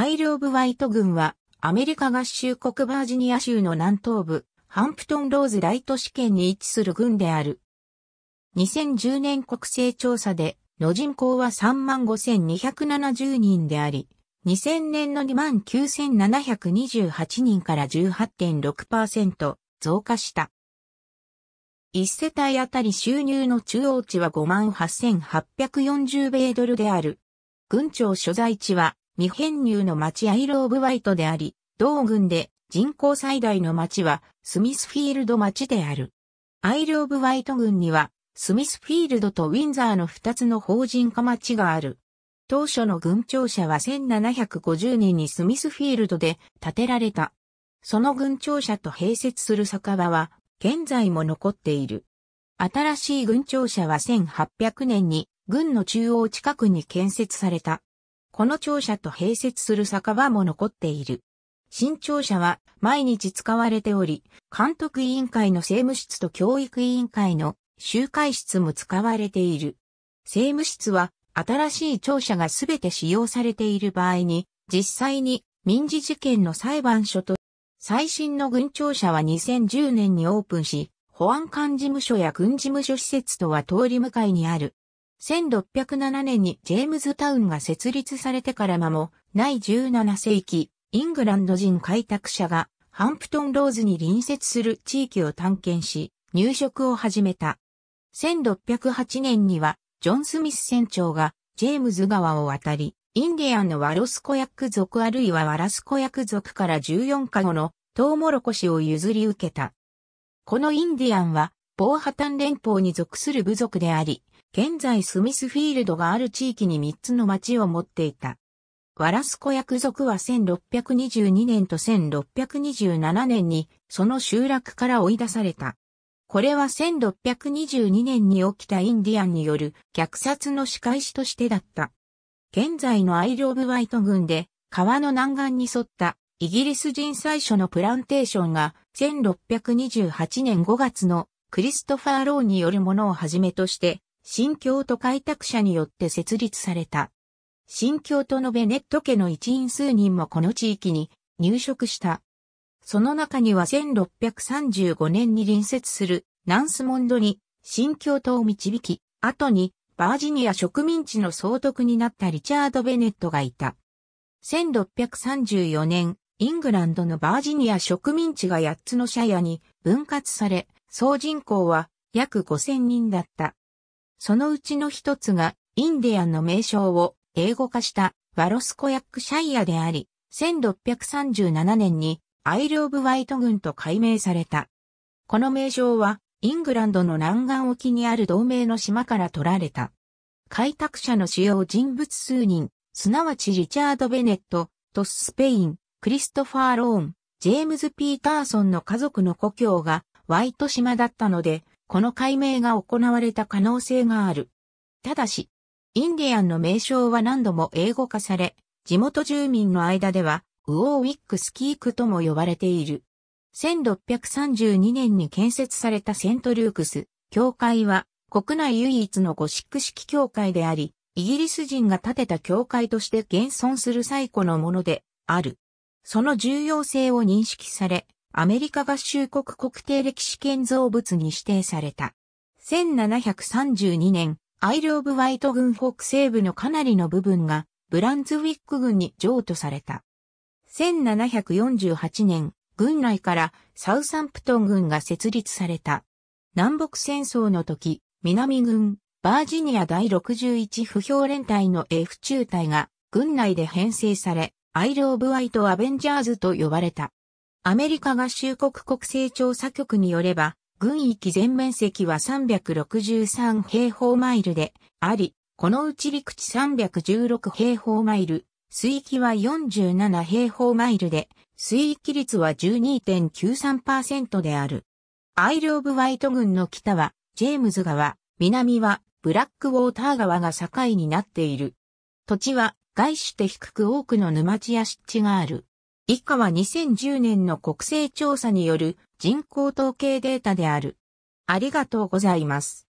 アイル・オブ・ワイト軍は、アメリカ合衆国バージニア州の南東部、ハンプトン・ローズ大都市圏に位置する軍である。2010年国勢調査で、の人口は35,270人であり、2000年の29,728人から18.6%増加した。1世帯あたり収入の中央値は58,840米ドルである。郡庁所在地は未編入の町アイル・オブ・ワイトであり、同郡で人口最大の町はスミスフィールド町である。アイル・オブ・ワイト郡にはスミスフィールドとウィンザーの2つの法人化町がある。当初の郡庁舎は1750年にスミスフィールドで建てられた。その郡庁舎と併設する酒場は現在も残っている。新しい郡庁舎は1800年に郡の中央近くに建設された。この庁舎と併設する酒場も残っている。新庁舎は毎日使われており、監督委員会の政務室と教育委員会の集会室も使われている。政務室は新しい庁舎がすべて使用されている場合に、実際に民事事件の裁判所と最新の軍庁舎は2010年にオープンし、保安官事務所や軍事務所施設とは通り向かいにある1607年にジェームズタウンが設立されてから間もない17世紀、イングランド人開拓者がハンプトンローズに隣接する地域を探検し、入植を始めた。1608年には、ジョン・スミス船長がジェームズ川を渡り、インディアンのワロスコヤック族あるいはワラスコヤック族から14カゴのトウモロコシを譲り受けた。このインディアンは、防波端連邦に属する部族であり、現在スミスフィールドがある地域に3つの町を持っていた。ワラスコ役族は1622年と1627年にその集落から追い出された。これは1622年に起きたインディアンによる虐殺の仕返しとしてだった。現在のアイル・オブ・ワイト軍で川の南岸に沿ったイギリス人最初のプランテーションが1628年5月のクリストファー・ローによるものをはじめとして新京都開拓者によって設立された。新京都のベネット家の一員数人もこの地域に入植した。その中には1635年に隣接するナンスモンドに新京都を導き、後にバージニア植民地の総督になったリチャード・ベネットがいた。1634年、イングランドのバージニア植民地が8つの社屋に分割され、総人口は約5000人だった。そのうちの一つが、インディアンの名称を英語化したワロスコヤックシャイアであり、1637年にアイル・オブ・ワイト軍と改名された。この名称は、イングランドの南岸沖にある同盟の島から取られた。開拓者の主要人物数人、すなわちリチャード・ベネット、トス・スペイン、クリストファー・ローン、ジェームズ・ピーターソンの家族の故郷がワイト島だったので、この解明が行われた可能性がある。ただし、インディアンの名称は何度も英語化され、地元住民の間では、ウォーウィックスキークとも呼ばれている。1632年に建設されたセントルークス、教会は国内唯一のゴシック式教会であり、イギリス人が建てた教会として現存する最古のものである。その重要性を認識され、アメリカ合衆国国定歴史建造物に指定された。1732年、アイル・オブ・ワイト軍北西部のかなりの部分がブランズウィック軍に譲渡された。1748年、軍内からサウサンプトン軍が設立された。南北戦争の時、南軍、バージニア第61不評連隊の F 中隊が軍内で編成され、アイル・オブ・ワイト・アベンジャーズと呼ばれた。アメリカ合衆国国勢調査局によれば、軍域全面積は363平方マイルであり、このうち陸地316平方マイル、水域は47平方マイルで、水域率は12.93%である。アイル・オブ・ワイト軍の北は、ジェームズ川、南は、ブラックウォーター川が境になっている。土地は、外して低く多くの沼地や湿地がある。以下は2010年の国勢調査による人口統計データである。ありがとうございます。